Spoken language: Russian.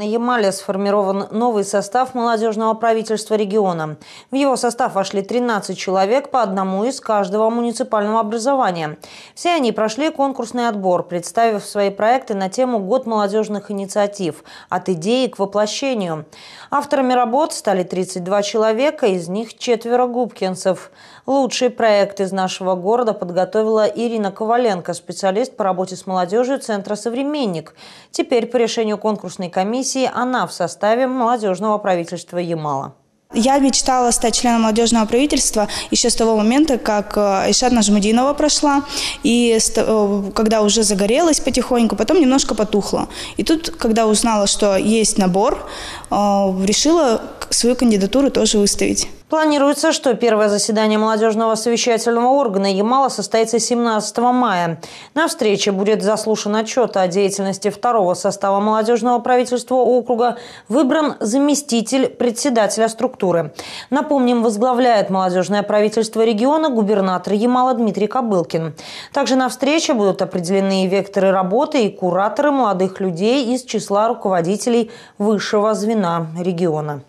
На Ямале сформирован новый состав молодежного правительства региона. В его состав вошли 13 человек по одному из каждого муниципального образования. Все они прошли конкурсный отбор, представив свои проекты на тему «Год молодежных инициатив. От идеи к воплощению». Авторами работ стали 32 человека, из них четверо губкинцев. Лучший проект из нашего города подготовила Ирина Коваленко, специалист по работе с молодежью Центра «Современник». Теперь по решению конкурсной комиссии сессии она в составе молодежного правительства Ямала. Я мечтала стать членом молодежного правительства еще с того момента, как э, Айшат Нажмудинова прошла, и э, когда уже загорелась потихоньку, потом немножко потухла. И тут, когда узнала, что есть набор, э, решила свою кандидатуру тоже выставить. Планируется, что первое заседание молодежного совещательного органа Ямала состоится 17 мая. На встрече будет заслушан отчет о деятельности второго состава молодежного правительства округа, выбран заместитель председателя структуры инфраструктуры. Напомним, возглавляет молодежное правительство региона губернатор Ямала Дмитрий Кобылкин. Также на встрече будут определены векторы работы и кураторы молодых людей из числа руководителей высшего звена региона.